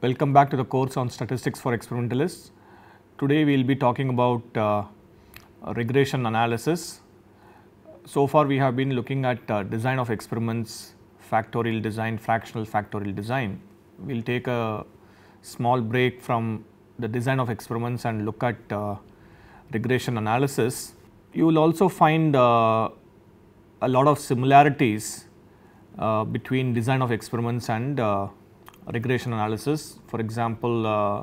Welcome back to the course on statistics for experimentalists. Today we will be talking about uh, regression analysis. So far we have been looking at uh, design of experiments, factorial design, fractional factorial design. We will take a small break from the design of experiments and look at uh, regression analysis, you will also find uh, a lot of similarities uh, between design of experiments and uh, regression analysis. For example, uh,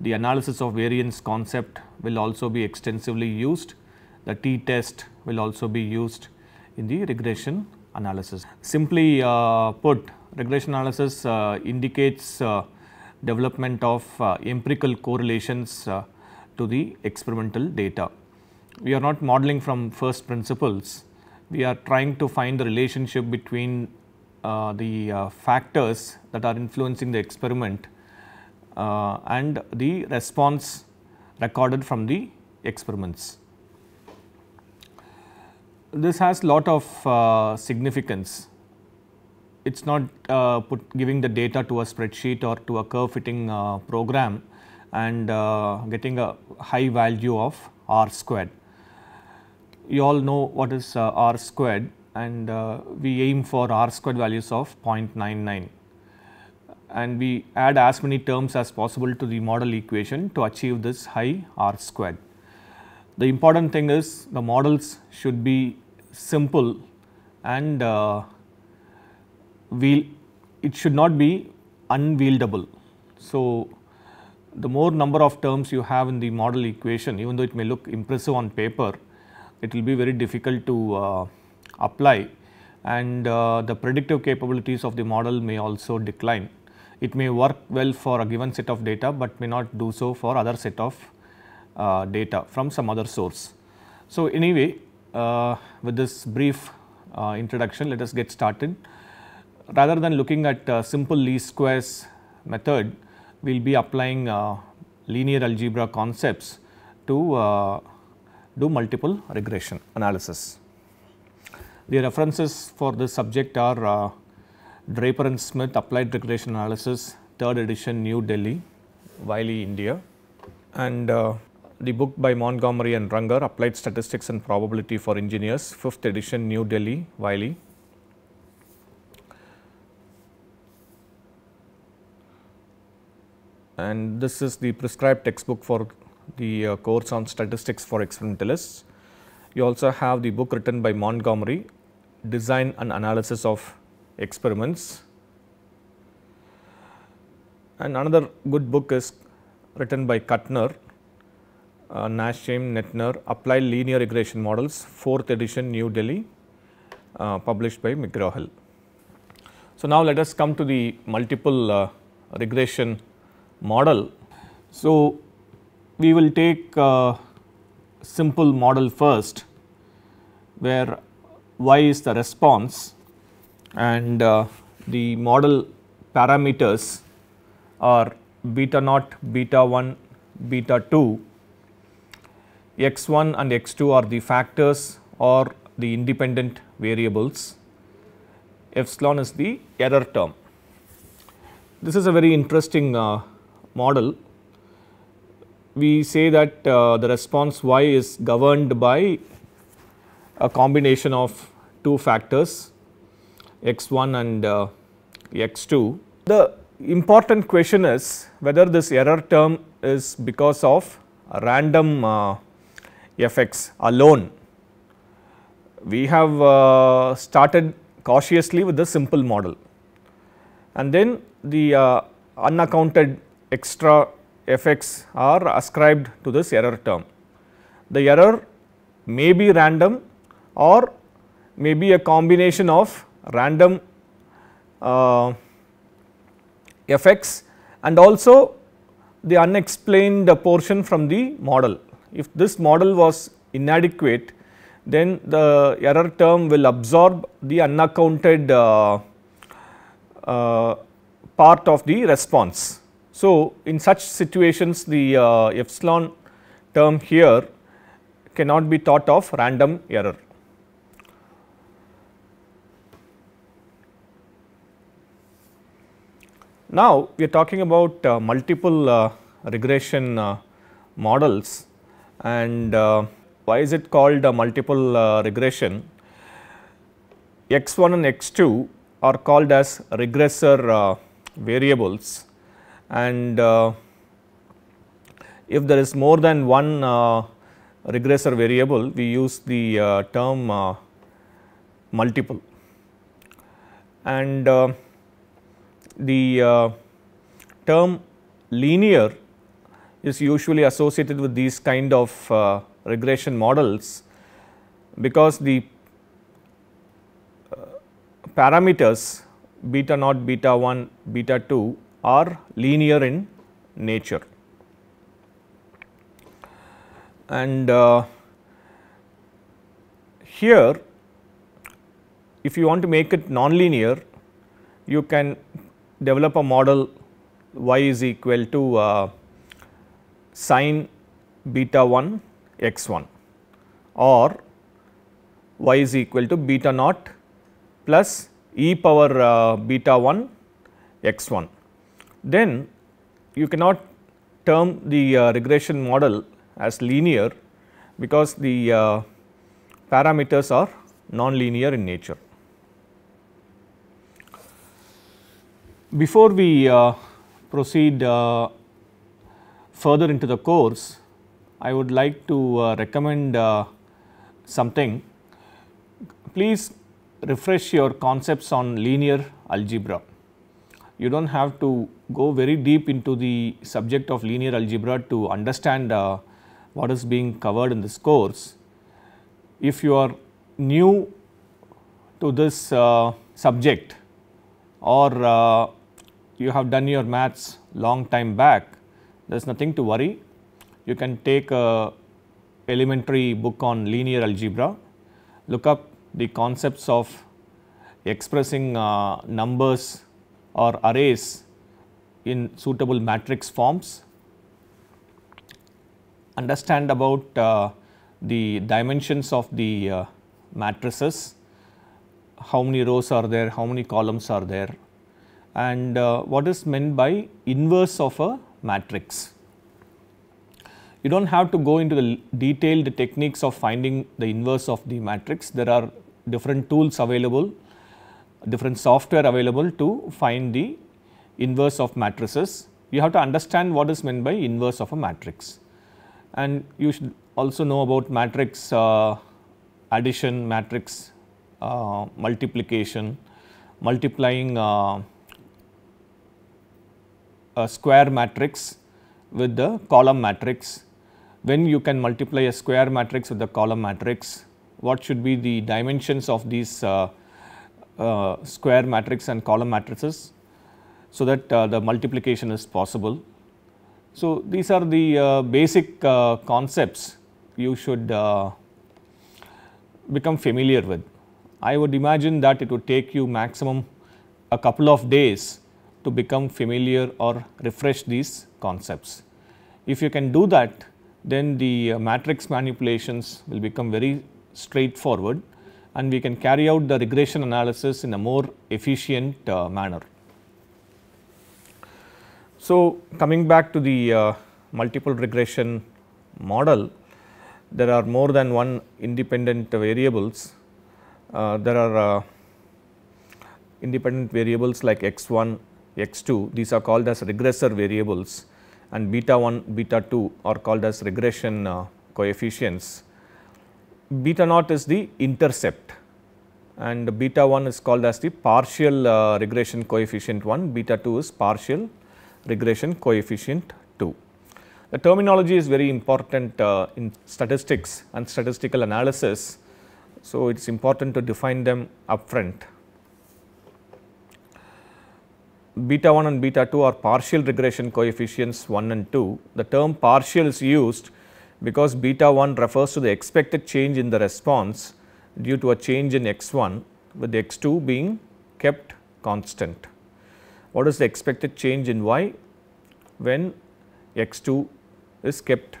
the analysis of variance concept will also be extensively used. The t-test will also be used in the regression analysis. Simply uh, put, regression analysis indicates development of uh, empirical correlations uh, to the experimental data. We are not modeling from first principles, we are trying to find the relationship between uh, the uh, factors that are influencing the experiment uh, and the response recorded from the experiments. This has lot of uh, significance it's not uh, put, giving the data to a spreadsheet or to a curve fitting uh, program and uh, getting a high value of r squared. You all know what is uh, r squared and uh, we aim for r squared values of 0.99 and we add as many terms as possible to the model equation to achieve this high r squared. The important thing is the models should be simple and uh, wheel it should not be unwieldable. So, the more number of terms you have in the model equation even though it may look impressive on paper it will be very difficult to uh, apply and uh, the predictive capabilities of the model may also decline. It may work well for a given set of data, but may not do so for other set of uh, data from some other source. So, anyway uh, with this brief uh, introduction let us get started rather than looking at uh, simple least squares method, we will be applying uh, linear algebra concepts to uh, do multiple regression analysis. The references for this subject are uh, Draper and Smith Applied Regression Analysis, 3rd edition New Delhi, Wiley, India and uh, the book by Montgomery and Runger Applied Statistics and Probability for Engineers, 5th edition New Delhi, Wiley and this is the prescribed textbook for the uh, course on statistics for experimentalists. You also have the book written by Montgomery, Design and Analysis of Experiments. And another good book is written by Kuttner, uh, Nashim, Netner, Applied Linear Regression Models, 4th edition, New Delhi, uh, published by McGraw-Hill. So, now let us come to the multiple uh, regression model. So, we will take simple model first where y is the response and uh, the model parameters are beta naught, beta 1, beta 2, x 1 and x 2 are the factors or the independent variables, epsilon is the error term. This is a very interesting uh, model, we say that uh, the response y is governed by a combination of two factors x1 and uh, x2. The important question is whether this error term is because of random uh, fx alone. We have uh, started cautiously with the simple model and then the uh, unaccounted extra effects are ascribed to this error term. The error may be random or may be a combination of random uh, effects and also the unexplained portion from the model. If this model was inadequate, then the error term will absorb the unaccounted uh, uh, part of the response. So, in such situations the uh, epsilon term here cannot be thought of random error. Now, we are talking about uh, multiple uh, regression uh, models and uh, why is it called multiple uh, regression? x1 and x2 are called as regressor variables and uh, if there is more than one uh, regressor variable we use the uh, term multiple and the term linear is usually associated with these kind of uh, regression models because the parameters beta naught, beta 1, beta 2 are linear in nature. And uh, here if you want to make it nonlinear, you can develop a model y is equal to uh, sine beta 1 x 1 or y is equal to beta naught plus e power uh, beta 1 x 1 then you cannot term the uh, regression model as linear because the uh, parameters are non-linear in nature. Before we uh, proceed uh, further into the course, I would like to uh, recommend uh, something. Please refresh your concepts on linear algebra you do not have to go very deep into the subject of linear algebra to understand uh, what is being covered in this course. If you are new to this uh, subject or uh, you have done your maths long time back, there is nothing to worry. You can take a elementary book on linear algebra, look up the concepts of expressing uh, numbers or arrays in suitable matrix forms, understand about uh, the dimensions of the uh, matrices, how many rows are there, how many columns are there and uh, what is meant by inverse of a matrix. You do not have to go into the detailed techniques of finding the inverse of the matrix, there are different tools available different software available to find the inverse of matrices. You have to understand what is meant by inverse of a matrix and you should also know about matrix uh, addition, matrix uh, multiplication, multiplying uh, a square matrix with the column matrix, when you can multiply a square matrix with the column matrix, what should be the dimensions of these uh, uh, square matrix and column matrices so that uh, the multiplication is possible. So, these are the uh, basic concepts you should become familiar with. I would imagine that it would take you maximum a couple of days to become familiar or refresh these concepts. If you can do that, then the matrix manipulations will become very straightforward and we can carry out the regression analysis in a more efficient uh, manner. So, coming back to the uh, multiple regression model, there are more than one independent variables. Uh, there are uh, independent variables like x1, x2 these are called as regressor variables and beta 1, beta 2 are called as regression uh, coefficients beta naught is the intercept and beta 1 is called as the partial uh, regression coefficient 1, beta 2 is partial regression coefficient 2. The terminology is very important uh, in statistics and statistical analysis. So, it is important to define them upfront. Beta 1 and beta 2 are partial regression coefficients 1 and 2. The term partial is used because beta 1 refers to the expected change in the response due to a change in x 1 with x 2 being kept constant. What is the expected change in y? When x 2 is kept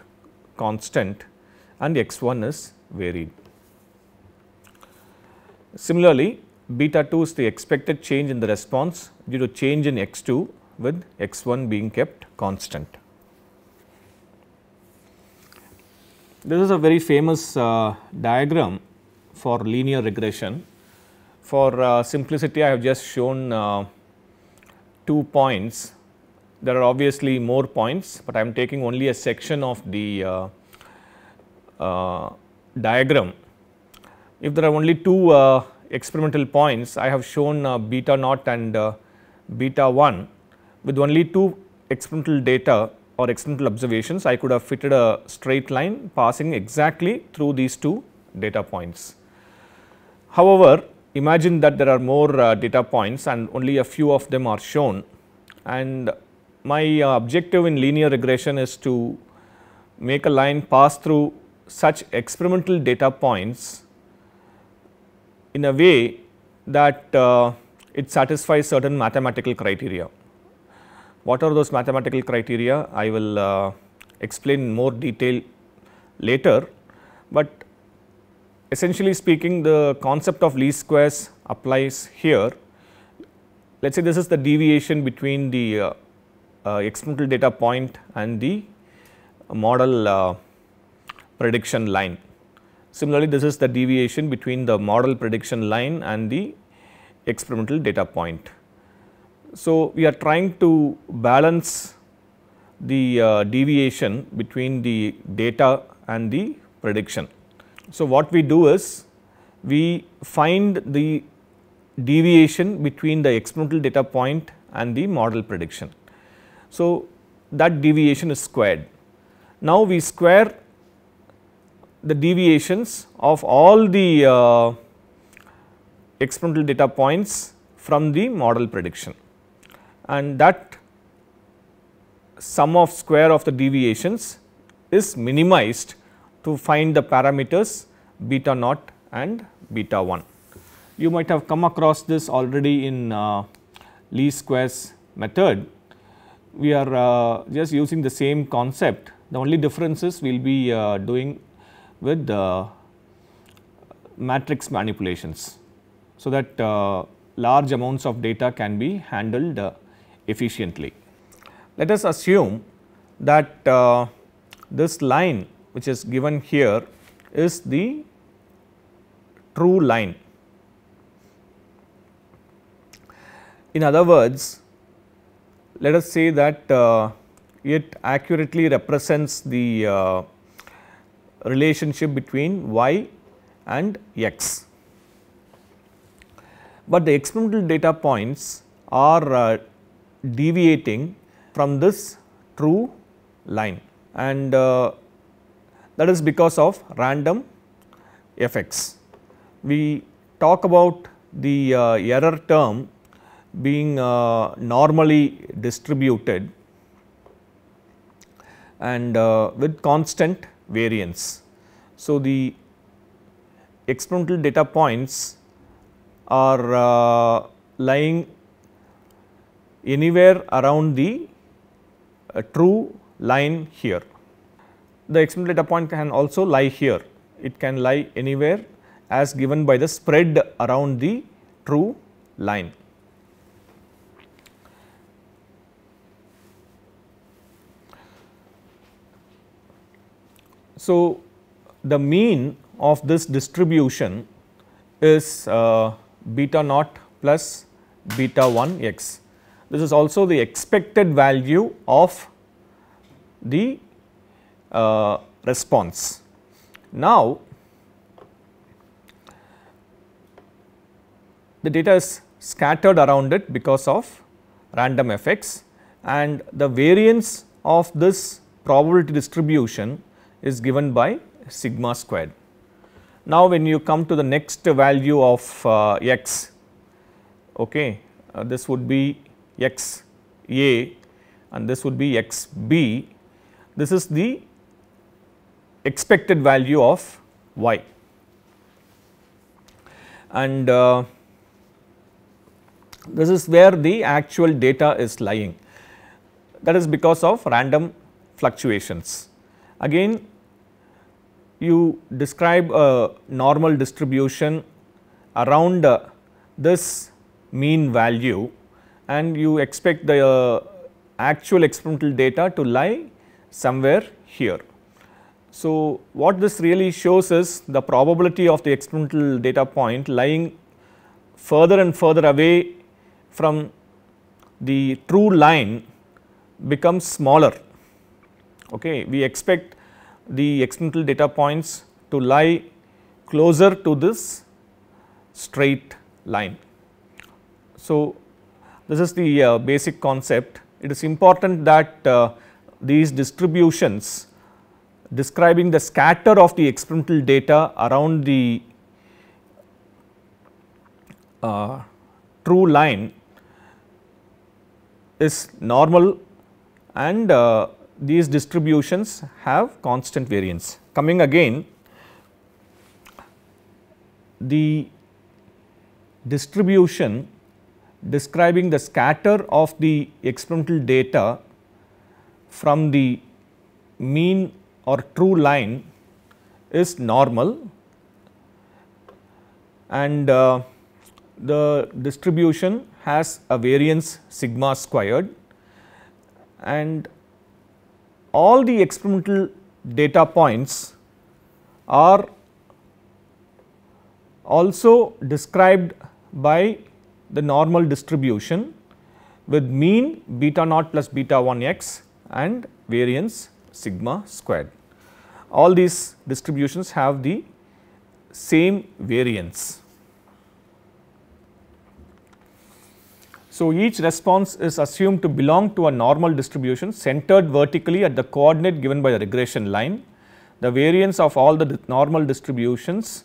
constant and x 1 is varied. Similarly, beta 2 is the expected change in the response due to change in x 2 with x 1 being kept constant. This is a very famous uh, diagram for linear regression. For uh, simplicity, I have just shown uh, two points. There are obviously more points, but I am taking only a section of the uh, uh, diagram. If there are only two uh, experimental points, I have shown beta naught and beta 1 with only two experimental data or external observations, I could have fitted a straight line passing exactly through these two data points. However, imagine that there are more uh, data points and only a few of them are shown and my uh, objective in linear regression is to make a line pass through such experimental data points in a way that uh, it satisfies certain mathematical criteria. What are those mathematical criteria? I will uh, explain more detail later, but essentially speaking the concept of least squares applies here. Let us say this is the deviation between the uh, uh, experimental data point and the model uh, prediction line. Similarly, this is the deviation between the model prediction line and the experimental data point. So, we are trying to balance the uh, deviation between the data and the prediction. So, what we do is we find the deviation between the experimental data point and the model prediction. So, that deviation is squared. Now, we square the deviations of all the uh, experimental data points from the model prediction and that sum of square of the deviations is minimized to find the parameters beta naught and beta 1. You might have come across this already in uh, least squares method. We are uh, just using the same concept. The only difference is we will be uh, doing with the uh, matrix manipulations. So, that uh, large amounts of data can be handled uh, efficiently. Let us assume that uh, this line which is given here is the true line. In other words, let us say that uh, it accurately represents the uh, relationship between y and x. But the experimental data points are uh, deviating from this true line and uh, that is because of random effects. We talk about the uh, error term being uh, normally distributed and uh, with constant variance. So, the experimental data points are uh, lying anywhere around the uh, true line here. The extreme data point can also lie here, it can lie anywhere as given by the spread around the true line. So, the mean of this distribution is uh, beta naught plus beta 1 x this is also the expected value of the uh, response. Now, the data is scattered around it because of random effects and the variance of this probability distribution is given by sigma squared. Now, when you come to the next value of uh, x, okay, uh, this would be x a and this would be x b. This is the expected value of y and uh, this is where the actual data is lying that is because of random fluctuations. Again you describe a normal distribution around uh, this mean value and you expect the uh, actual experimental data to lie somewhere here. So, what this really shows is the probability of the experimental data point lying further and further away from the true line becomes smaller. Okay. We expect the experimental data points to lie closer to this straight line. So, this is the uh, basic concept. It is important that uh, these distributions describing the scatter of the experimental data around the uh, true line is normal and uh, these distributions have constant variance. Coming again, the distribution describing the scatter of the experimental data from the mean or true line is normal and uh, the distribution has a variance sigma squared and all the experimental data points are also described by the normal distribution with mean beta naught plus beta 1 x and variance sigma squared. All these distributions have the same variance. So, each response is assumed to belong to a normal distribution centered vertically at the coordinate given by the regression line. The variance of all the normal distributions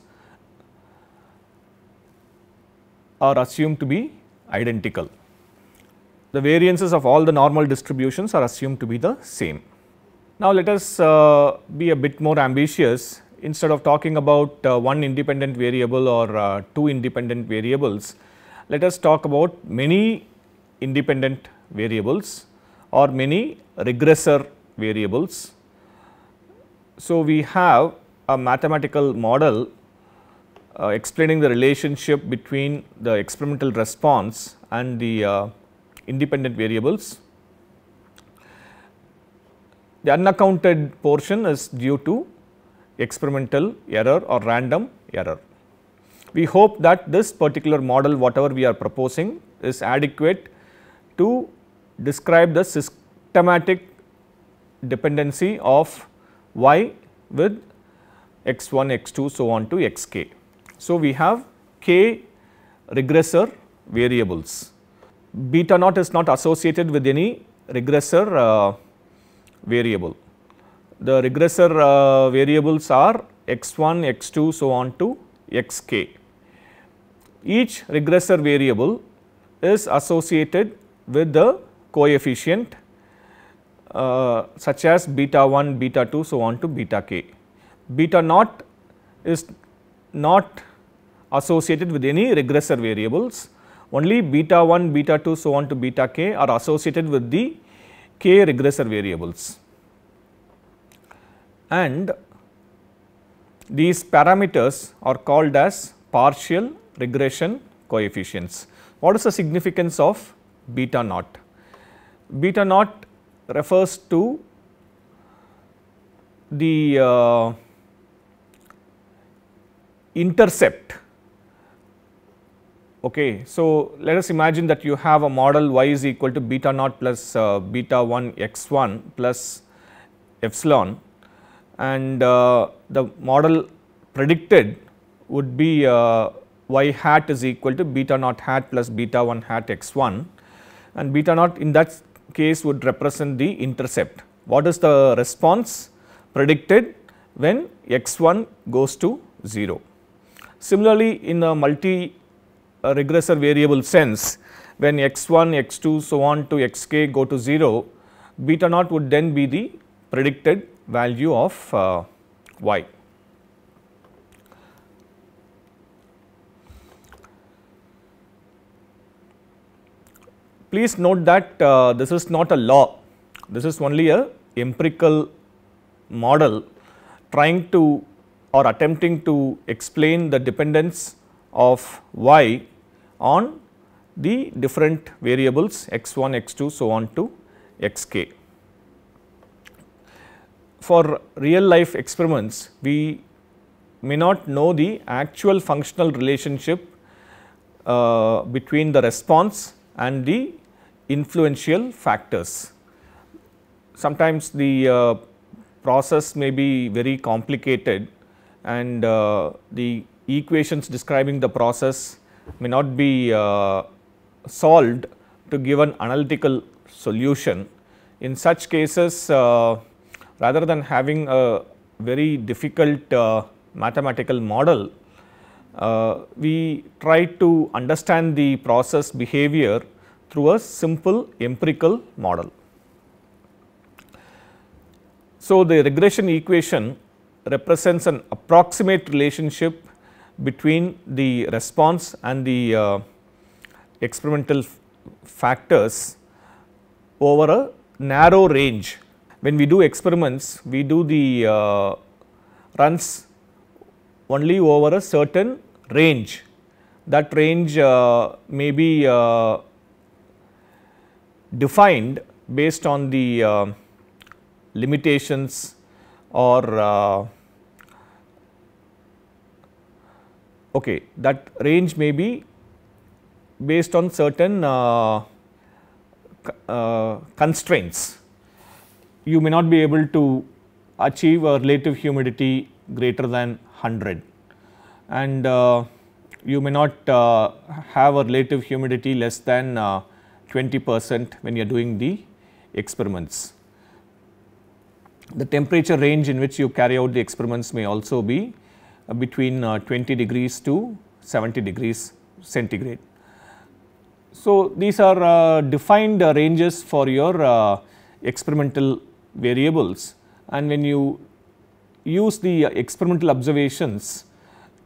are assumed to be identical. The variances of all the normal distributions are assumed to be the same. Now, let us uh, be a bit more ambitious instead of talking about uh, one independent variable or uh, two independent variables, let us talk about many independent variables or many regressor variables. So, we have a mathematical model uh, explaining the relationship between the experimental response and the uh, independent variables. The unaccounted portion is due to experimental error or random error. We hope that this particular model whatever we are proposing is adequate to describe the systematic dependency of y with x1, x2 so on to xk. So, we have k regressor variables. Beta naught is not associated with any regressor uh, variable. The regressor uh, variables are x1, x2 so on to xk. Each regressor variable is associated with the coefficient uh, such as beta 1, beta 2 so on to beta k. Beta naught is not associated with any regressor variables. Only beta 1, beta 2 so on to beta k are associated with the k regressor variables. And these parameters are called as partial regression coefficients. What is the significance of beta naught? Beta naught refers to the uh, intercept Okay, so let us imagine that you have a model y is equal to beta naught plus uh, beta 1 x 1 plus epsilon and uh, the model predicted would be uh, y hat is equal to beta naught hat plus beta 1 hat x 1 and beta naught in that case would represent the intercept. What is the response predicted when x 1 goes to 0. Similarly, in a multi a regressor variable sense when x1, x2 so on to xk go to 0, beta naught would then be the predicted value of uh, y. Please note that uh, this is not a law, this is only a empirical model trying to or attempting to explain the dependence of y on the different variables x1, x2 so on to xk. For real life experiments, we may not know the actual functional relationship uh, between the response and the influential factors. Sometimes the uh, process may be very complicated and uh, the equations describing the process may not be uh, solved to give an analytical solution. In such cases, uh, rather than having a very difficult uh, mathematical model, uh, we try to understand the process behavior through a simple empirical model. So, the regression equation represents an approximate relationship between the response and the uh, experimental factors over a narrow range. When we do experiments, we do the uh, runs only over a certain range. That range uh, may be uh, defined based on the uh, limitations or uh, okay, that range may be based on certain uh, uh, constraints. You may not be able to achieve a relative humidity greater than 100 and uh, you may not uh, have a relative humidity less than uh, 20 percent when you are doing the experiments. The temperature range in which you carry out the experiments may also be uh, between uh, 20 degrees to 70 degrees centigrade. So, these are uh, defined ranges for your experimental variables and when you use the experimental observations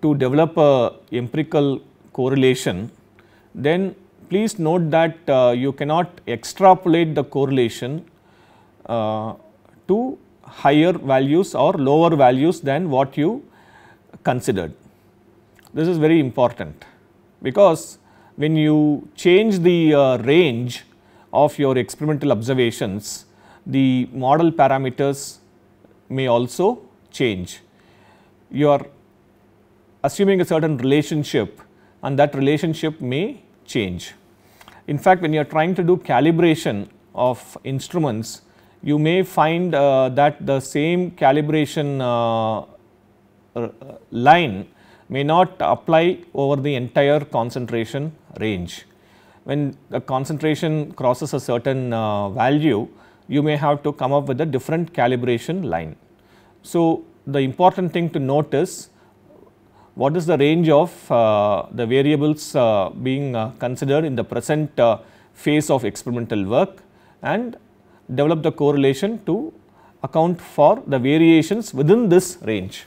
to develop a empirical correlation, then please note that uh, you cannot extrapolate the correlation uh, to higher values or lower values than what you considered. This is very important because when you change the uh, range of your experimental observations, the model parameters may also change. You are assuming a certain relationship and that relationship may change. In fact, when you are trying to do calibration of instruments, you may find uh, that the same calibration uh, uh, line may not apply over the entire concentration range. When the concentration crosses a certain uh, value, you may have to come up with a different calibration line. So, the important thing to note is what is the range of uh, the variables uh, being uh, considered in the present uh, phase of experimental work and develop the correlation to account for the variations within this range.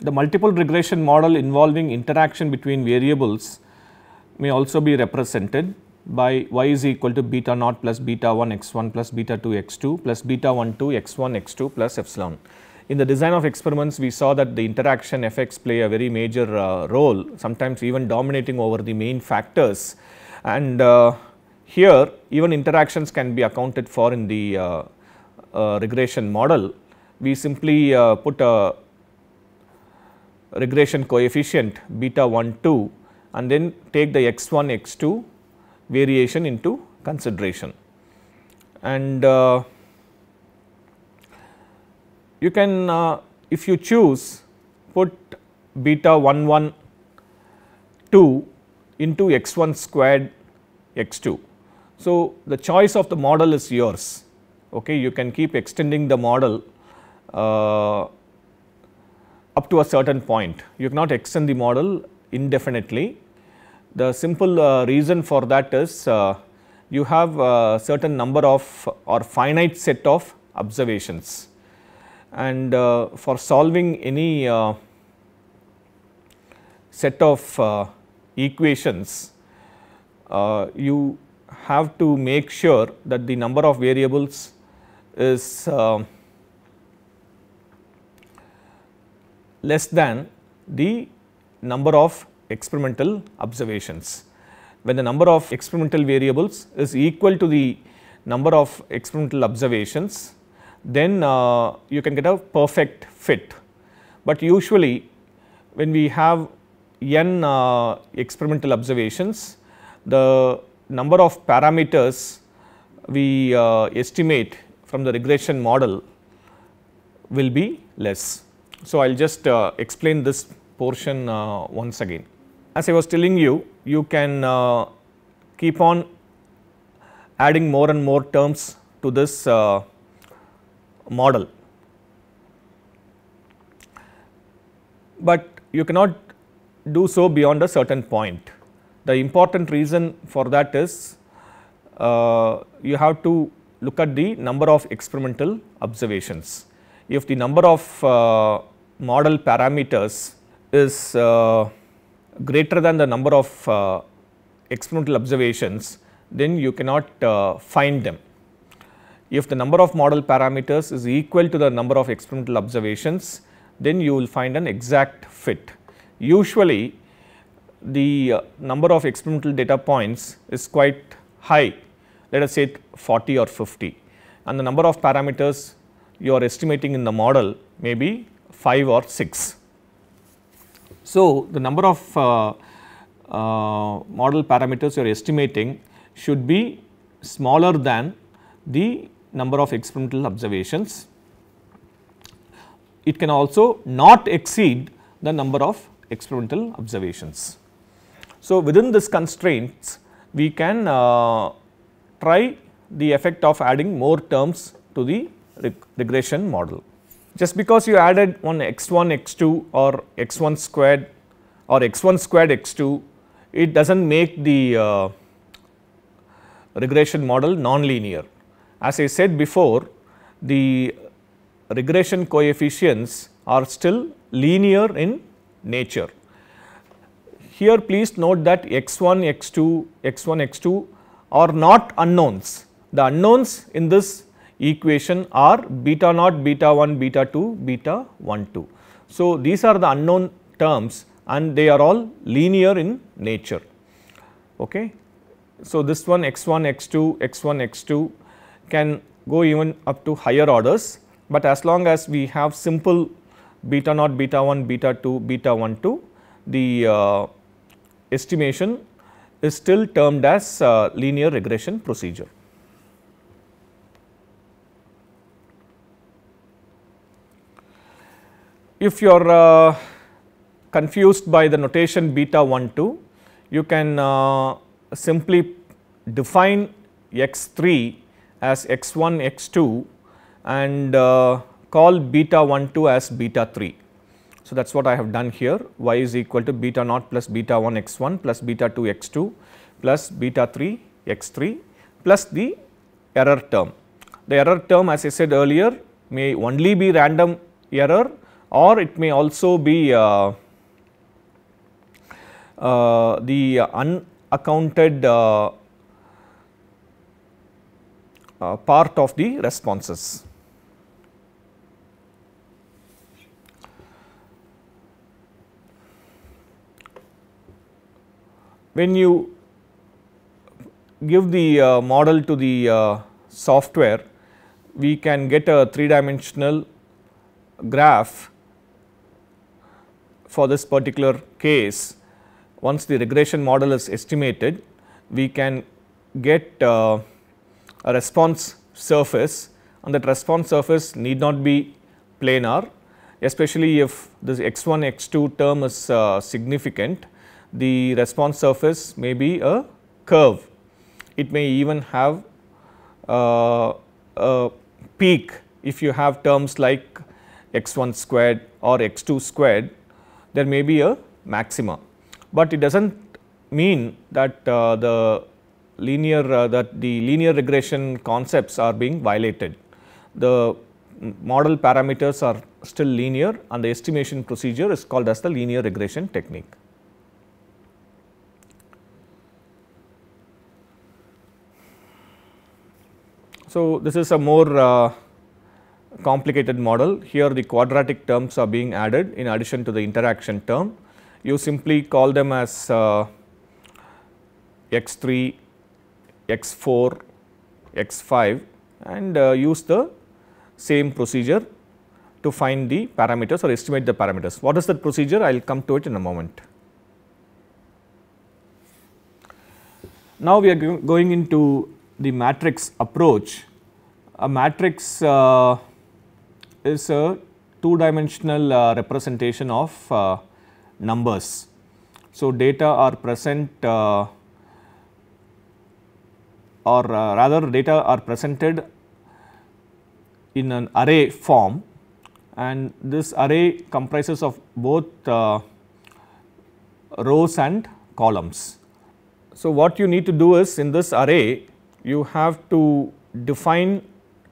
The multiple regression model involving interaction between variables may also be represented by y is equal to beta naught plus beta 1 x 1 plus beta 2 x 2 plus beta 1 2 x 1 x 2 plus epsilon. In the design of experiments, we saw that the interaction effects play a very major uh, role, sometimes even dominating over the main factors. And uh, here, even interactions can be accounted for in the uh, uh regression model. We simply uh, put a regression coefficient beta 1 2 and then take the x 1 x 2 variation into consideration. And uh, you can uh, if you choose put beta 1 1 2 into x 1 squared x 2. So, the choice of the model is yours okay you can keep extending the model uh, up to a certain point. You cannot extend the model indefinitely. The simple uh, reason for that is uh, you have a certain number of or finite set of observations and uh, for solving any uh, set of uh, equations, uh, you have to make sure that the number of variables is less than the number of experimental observations. When the number of experimental variables is equal to the number of experimental observations, then uh, you can get a perfect fit. But usually when we have n uh, experimental observations, the number of parameters we uh, estimate from the regression model will be less. So, I will just uh, explain this portion uh, once again. As I was telling you, you can uh, keep on adding more and more terms to this uh, model. But you cannot do so beyond a certain point. The important reason for that is uh, you have to look at the number of experimental observations if the number of uh, model parameters is uh, greater than the number of uh, experimental observations, then you cannot find them. If the number of model parameters is equal to the number of experimental observations, then you will find an exact fit. Usually, the number of experimental data points is quite high, let us say 40 or 50 and the number of parameters you are estimating in the model may be 5 or 6. So, the number of uh, uh, model parameters you are estimating should be smaller than the number of experimental observations. It can also not exceed the number of experimental observations. So, within this constraints we can uh, try the effect of adding more terms to the reg regression model. Just because you added one x1 x2 or x1 squared or x1 squared x2 it does not make the uh, regression model nonlinear. As I said before the regression coefficients are still linear in nature. Here please note that x1, x2, x1, x2 are not unknowns. The unknowns in this equation are beta naught, beta 1, beta 2, beta 1, 2. So, these are the unknown terms and they are all linear in nature. Okay. So, this one x1, x2, x1, x2 can go even up to higher orders, but as long as we have simple beta naught, beta 1, beta 2, beta 1, 2, the uh, estimation is still termed as uh, linear regression procedure. if you are uh, confused by the notation beta 1 2, you can uh, simply define x 3 as x 1 x 2 and uh, call beta 1 2 as beta 3. So, that is what I have done here y is equal to beta naught plus beta 1 x 1 plus beta 2 x 2 plus beta 3 x 3 plus the error term. The error term as I said earlier may only be random error or it may also be uh, uh, the unaccounted uh, uh part of the responses. When you give the uh, model to the uh, software, we can get a three dimensional graph for this particular case, once the regression model is estimated, we can get uh, a response surface and that response surface need not be planar, especially if this x1, x2 term is uh, significant, the response surface may be a curve. It may even have uh, a peak if you have terms like x1 squared or x2 squared there may be a maxima, but it does not mean that uh, the linear uh, that the linear regression concepts are being violated. The model parameters are still linear and the estimation procedure is called as the linear regression technique. So, this is a more uh, complicated model. Here the quadratic terms are being added in addition to the interaction term. You simply call them as uh, x3, x4, x5 and uh, use the same procedure to find the parameters or estimate the parameters. What is that procedure? I will come to it in a moment. Now, we are going into the matrix approach. A matrix uh, is a two dimensional uh, representation of uh, numbers. So, data are present uh, or uh, rather data are presented in an array form and this array comprises of both uh, rows and columns. So, what you need to do is in this array you have to define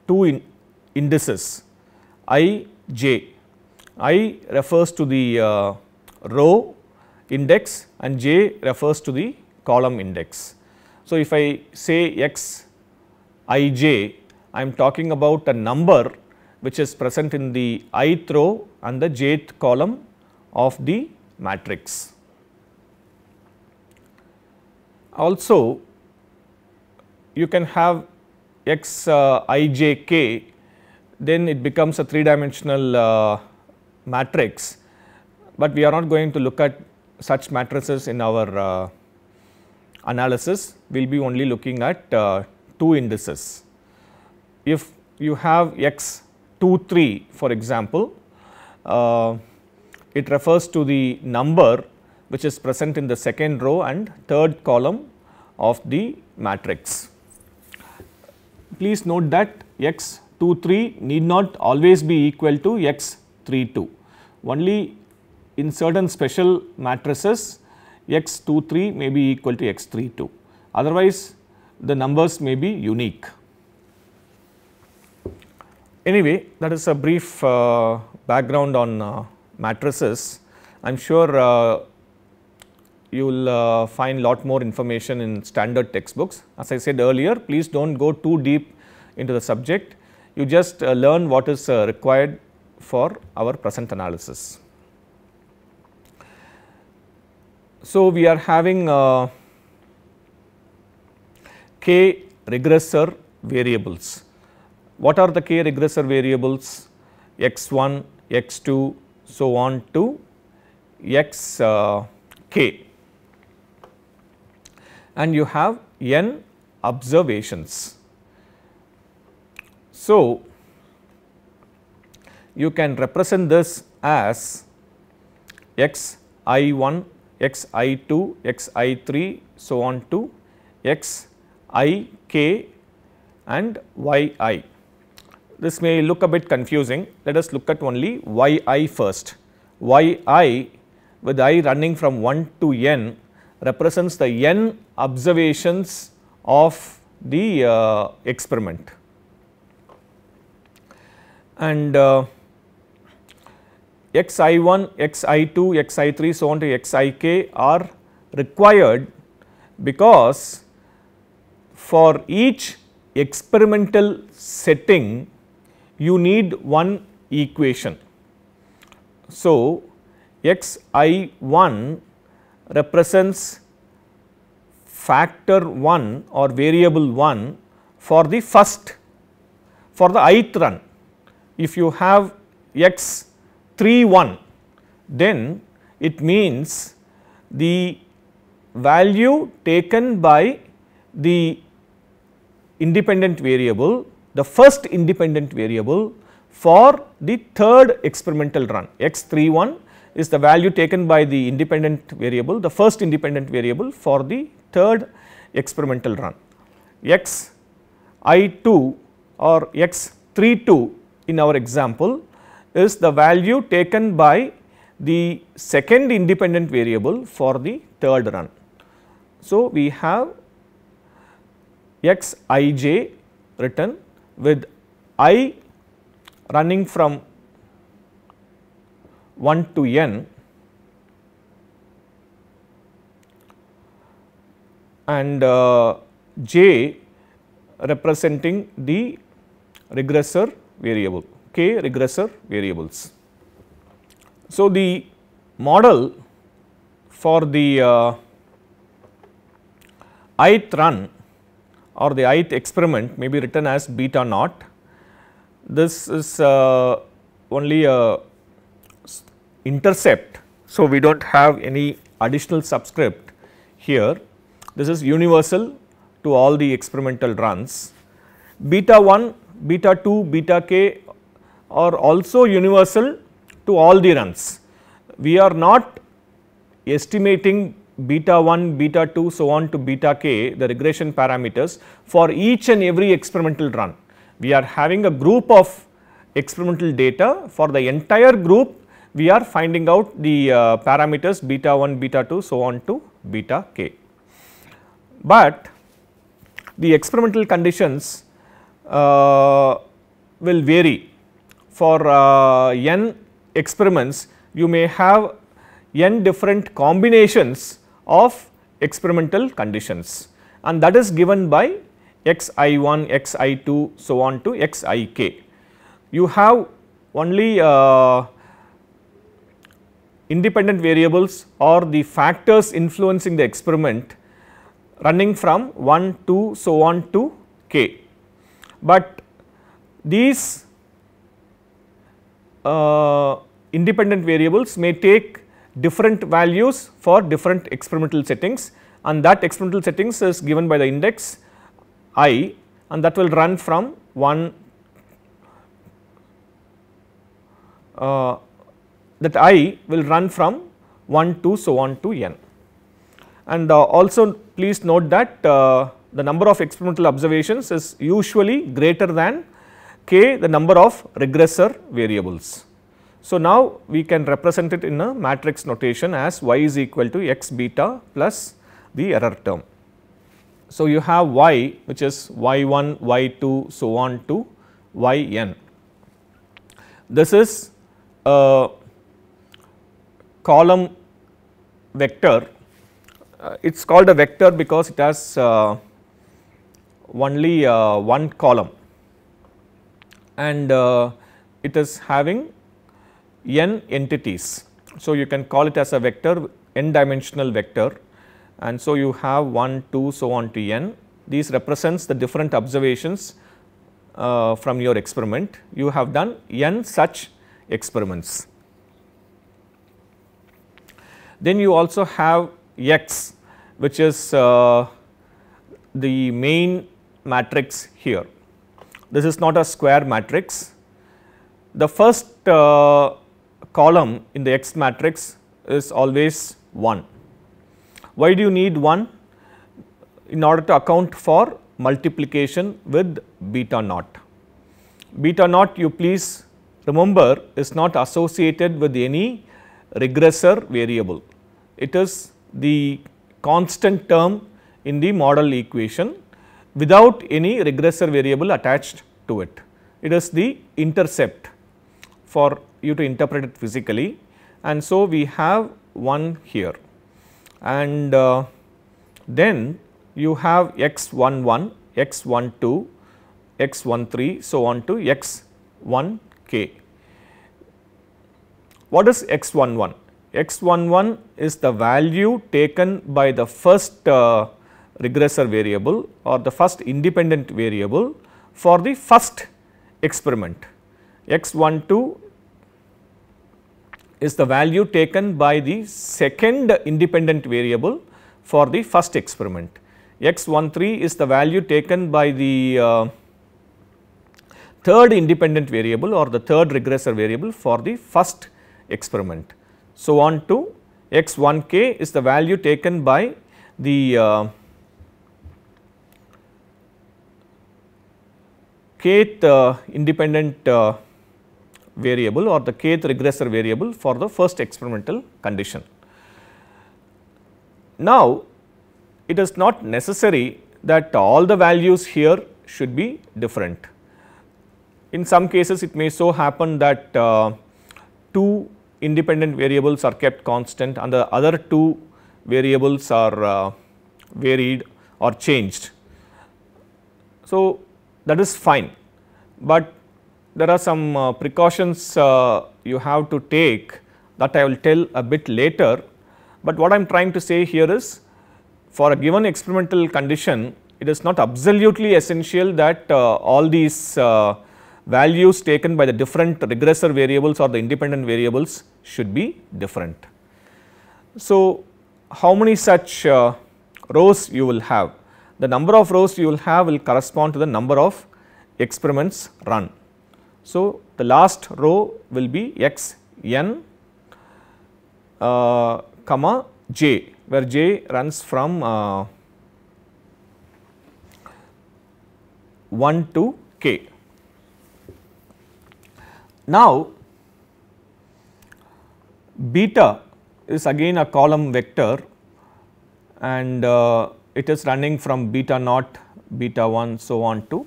two in indices i j, i refers to the uh, row index and j refers to the column index. So, if I say x i j, I am talking about a number which is present in the ith row and the jth column of the matrix. Also, you can have x uh, i j k then it becomes a three dimensional uh, matrix, but we are not going to look at such matrices in our uh, analysis, we will be only looking at uh, two indices. If you have x 2 3 for example, uh, it refers to the number which is present in the second row and third column of the matrix. Please note that x 2 3 need not always be equal to x 3 2. Only in certain special matrices x 2 3 may be equal to x 3 2 otherwise the numbers may be unique. Anyway that is a brief uh, background on uh, matrices. I am sure uh, you will uh, find lot more information in standard textbooks. As I said earlier please do not go too deep into the subject you just uh, learn what is uh, required for our present analysis. So, we are having uh, k regressor variables. What are the k regressor variables? x 1, x 2, so on to x k. And you have n observations. So, you can represent this as x i 1, x i 2, x i 3 so on to x i k and y i. This may look a bit confusing, let us look at only y i first. y i with i running from 1 to n represents the n observations of the uh, experiment and uh, x i 1, x i 2, x i 3 so on to x i k are required because for each experimental setting you need one equation. So, x i 1 represents factor 1 or variable 1 for the first for the ith run if you have x 3 1 then it means the value taken by the independent variable the first independent variable for the third experimental run x 3 1 is the value taken by the independent variable the first independent variable for the third experimental run x i 2 or x 3 2 in our example is the value taken by the second independent variable for the third run. So, we have x i j written with i running from 1 to n and uh, j representing the regressor variable, k regressor variables. So, the model for the uh, ith run or the ith experiment may be written as beta naught. This is uh, only a intercept. So, we do not have any additional subscript here. This is universal to all the experimental runs. Beta 1 beta 2, beta k are also universal to all the runs. We are not estimating beta 1, beta 2 so on to beta k the regression parameters for each and every experimental run. We are having a group of experimental data for the entire group we are finding out the uh, parameters beta 1, beta 2 so on to beta k. But the experimental conditions uh, will vary. For uh, n experiments, you may have n different combinations of experimental conditions and that is given by x i 1, x i 2 so on to x i k. You have only uh, independent variables or the factors influencing the experiment running from 1 2 so on to k but these uh, independent variables may take different values for different experimental settings and that experimental settings is given by the index i and that will run from 1 uh, that i will run from 1 to so on to n. And uh, also please note that uh, the number of experimental observations is usually greater than k the number of regressor variables. So, now we can represent it in a matrix notation as y is equal to x beta plus the error term. So, you have y which is y1, y2 so on to yn. This is a column vector, uh, it is called a vector because it has uh, only uh, one column and uh, it is having n entities. So, you can call it as a vector n dimensional vector and so you have 1, 2 so on to n. These represents the different observations uh, from your experiment. You have done n such experiments. Then you also have x which is uh, the main matrix here. This is not a square matrix. The first uh, column in the X matrix is always 1. Why do you need 1? In order to account for multiplication with beta naught. Beta naught you please remember is not associated with any regressor variable. It is the constant term in the model equation without any regressor variable attached to it. It is the intercept for you to interpret it physically and so we have one here and uh, then you have x11, x12, x13 so on to x1k. What is x11? x11 is the value taken by the first uh, regressor variable or the first independent variable for the first experiment. x12 is the value taken by the second independent variable for the first experiment. x13 is the value taken by the uh, third independent variable or the third regressor variable for the first experiment. So, on to x1k is the value taken by the uh, kth uh, independent uh, variable or the kth regressor variable for the first experimental condition. Now, it is not necessary that all the values here should be different. In some cases, it may so happen that uh, two independent variables are kept constant and the other two variables are uh, varied or changed. So, that is fine, but there are some uh, precautions uh, you have to take that I will tell a bit later, but what I am trying to say here is for a given experimental condition it is not absolutely essential that uh, all these uh, values taken by the different regressor variables or the independent variables should be different. So, how many such uh, rows you will have? the number of rows you will have will correspond to the number of experiments run. So, the last row will be x n uh, comma j where j runs from uh, 1 to k. Now, beta is again a column vector and uh, it is running from beta naught, beta 1 so on to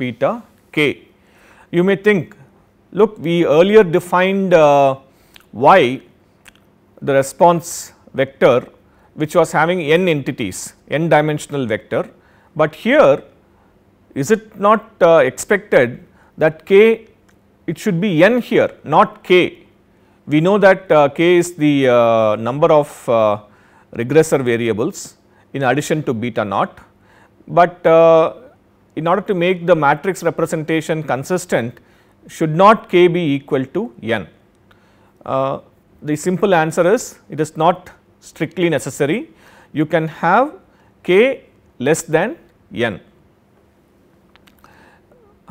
beta k. You may think look we earlier defined uh, y the response vector which was having n entities, n dimensional vector, but here is it not uh, expected that k it should be n here not k. We know that uh, k is the uh, number of uh, regressor variables in addition to beta naught. But uh, in order to make the matrix representation consistent, should not k be equal to n? Uh, the simple answer is it is not strictly necessary. You can have k less than n.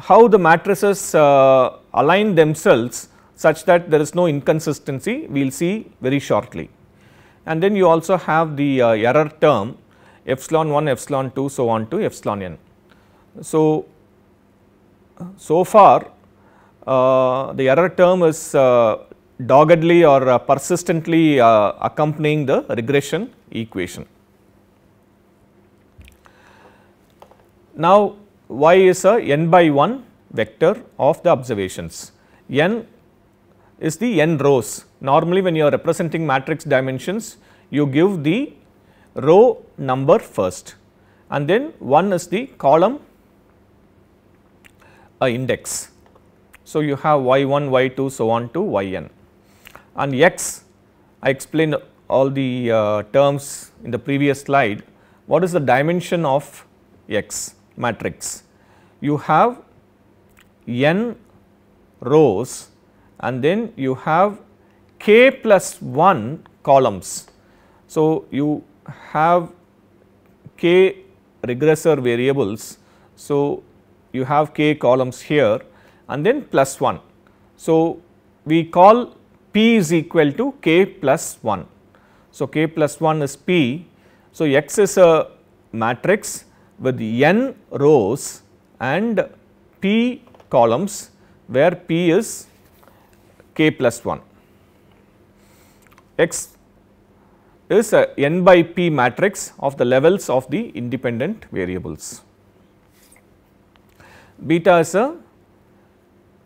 How the matrices uh, align themselves such that there is no inconsistency we will see very shortly. And then you also have the uh, error term epsilon 1, epsilon 2, so on to epsilon n. So, so far uh, the error term is uh, doggedly or uh, persistently uh, accompanying the regression equation. Now, y is a n by 1 vector of the observations. n is the n rows. Normally, when you are representing matrix dimensions, you give the row number first and then 1 is the column uh, index. So, you have y1, y2 so on to yn and x I explained all the uh, terms in the previous slide. What is the dimension of x matrix? You have n rows and then you have k plus 1 columns. So, you have k regressor variables. So, you have k columns here and then plus 1. So, we call p is equal to k plus 1. So, k plus 1 is p. So, x is a matrix with n rows and p columns where p is k plus 1. x is a n by p matrix of the levels of the independent variables. Beta is a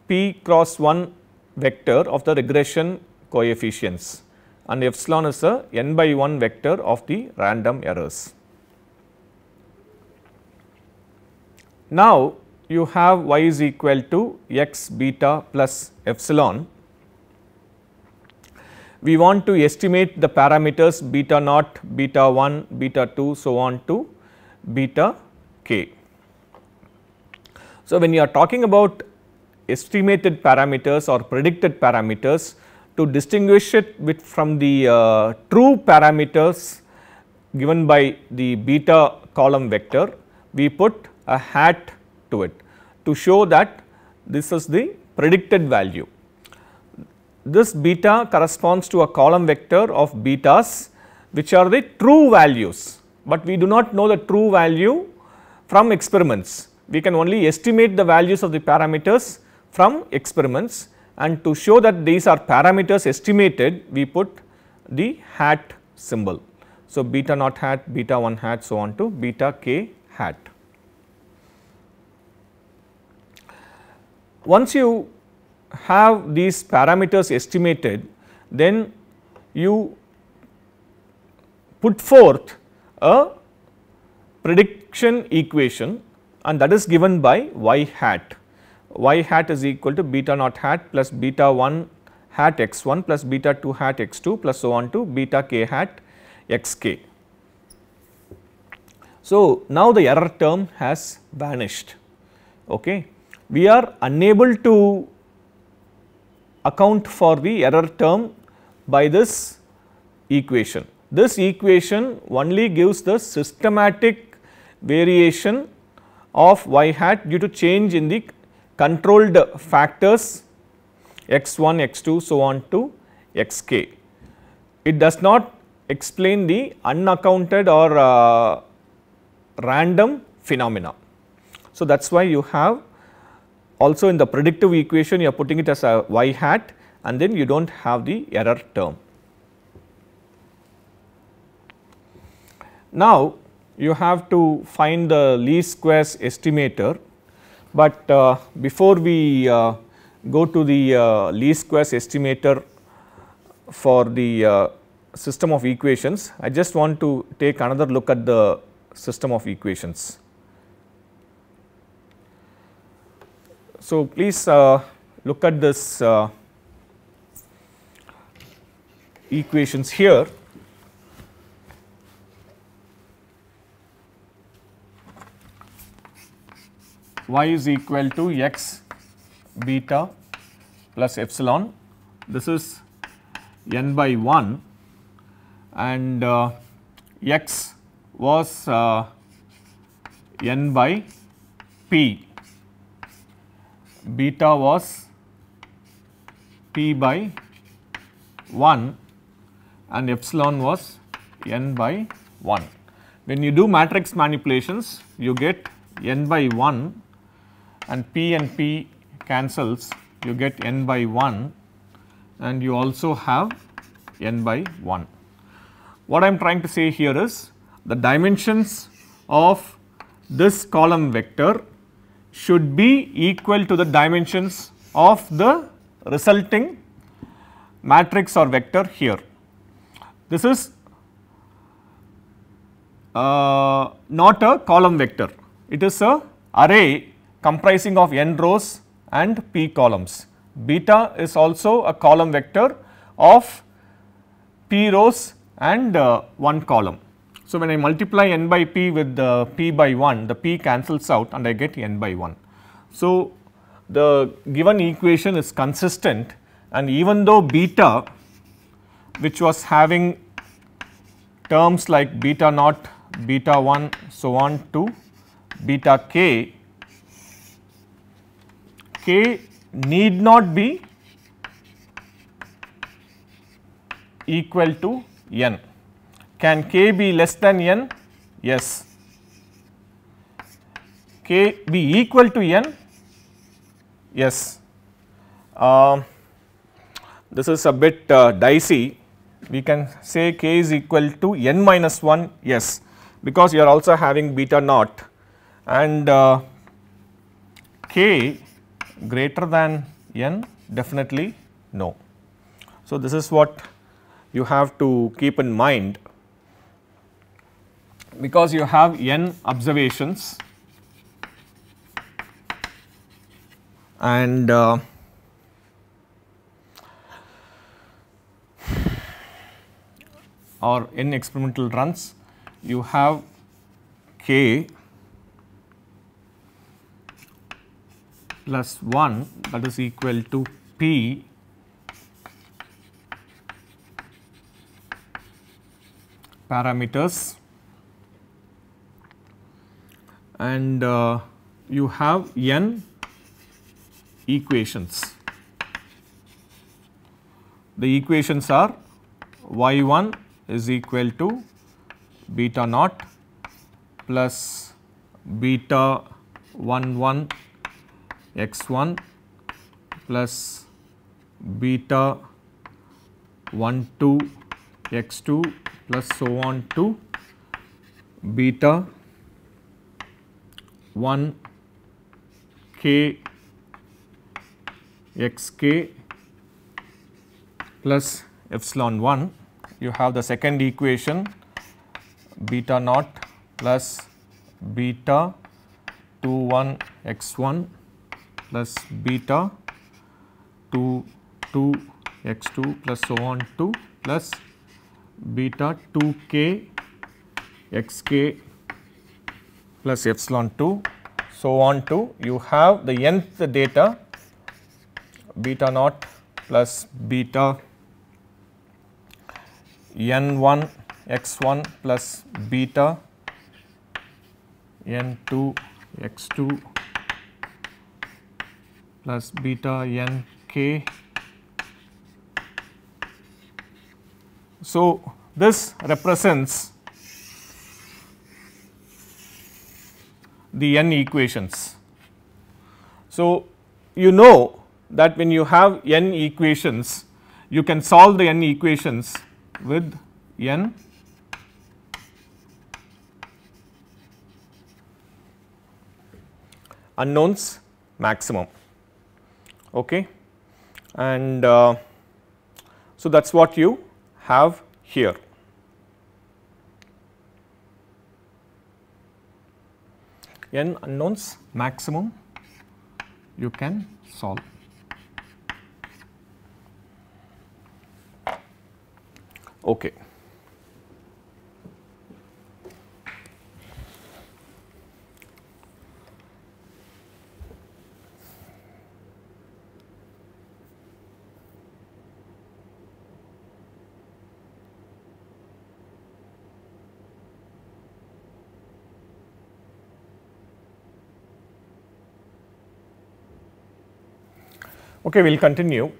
p cross 1 vector of the regression coefficients and epsilon is a n by 1 vector of the random errors. Now, you have y is equal to x beta plus epsilon we want to estimate the parameters beta naught, beta 1, beta 2 so on to beta k. So, when you are talking about estimated parameters or predicted parameters to distinguish it from the uh, true parameters given by the beta column vector, we put a hat to it to show that this is the predicted value this beta corresponds to a column vector of betas which are the true values, but we do not know the true value from experiments. We can only estimate the values of the parameters from experiments and to show that these are parameters estimated we put the hat symbol. So, beta naught hat, beta 1 hat so on to beta k hat. Once you have these parameters estimated, then you put forth a prediction equation and that is given by y hat. y hat is equal to beta naught hat plus beta 1 hat x1 plus beta 2 hat x2 plus so on to beta k hat xk. So, now the error term has vanished. Okay. We are unable to account for the error term by this equation. This equation only gives the systematic variation of y hat due to change in the controlled factors x1, x2 so on to xk. It does not explain the unaccounted or uh, random phenomena. So, that is why you have also in the predictive equation you are putting it as a y hat and then you do not have the error term. Now, you have to find the least squares estimator, but uh, before we uh, go to the uh, least squares estimator for the uh, system of equations, I just want to take another look at the system of equations. So, please uh, look at this uh, equations here. y is equal to x beta plus epsilon. This is n by 1 and uh, x was uh, n by p beta was p by 1 and epsilon was n by 1. When you do matrix manipulations you get n by 1 and p and p cancels you get n by 1 and you also have n by 1. What I am trying to say here is the dimensions of this column vector should be equal to the dimensions of the resulting matrix or vector here. This is uh, not a column vector, it is a array comprising of n rows and p columns. Beta is also a column vector of p rows and uh, 1 column. So, when I multiply n by p with the p by 1, the p cancels out and I get n by 1. So, the given equation is consistent and even though beta which was having terms like beta naught, beta 1 so on to beta k, k need not be equal to n can k be less than n? Yes. k be equal to n? Yes. Uh, this is a bit uh, dicey. We can say k is equal to n minus 1, yes, because you are also having beta naught and uh, k greater than n definitely no. So, this is what you have to keep in mind because you have n observations and uh, or n experimental runs you have k plus 1 that is equal to p parameters and uh, you have n equations. The equations are y1 is equal to beta naught plus beta 1 1 x 1 plus beta 1 2 x 2 plus so on to beta 1 k x k plus epsilon 1 you have the second equation beta naught plus beta 2 1 x 1 plus beta 2 2 x 2 plus so on 2 plus beta 2 k x k plus epsilon 2 so on to you have the nth data beta naught plus beta n1 x1 plus beta n2 x2 plus beta nk. So, this represents the n equations. So, you know that when you have n equations, you can solve the n equations with n unknowns maximum. Okay. And uh, so, that is what you have here. n unknowns maximum you can solve. Okay. Okay, we will continue.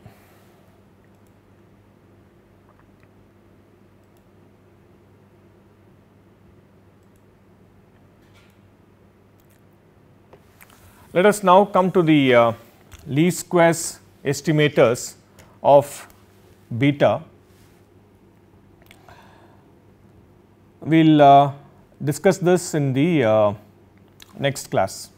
Let us now come to the uh, least squares estimators of beta. We will uh, discuss this in the uh, next class.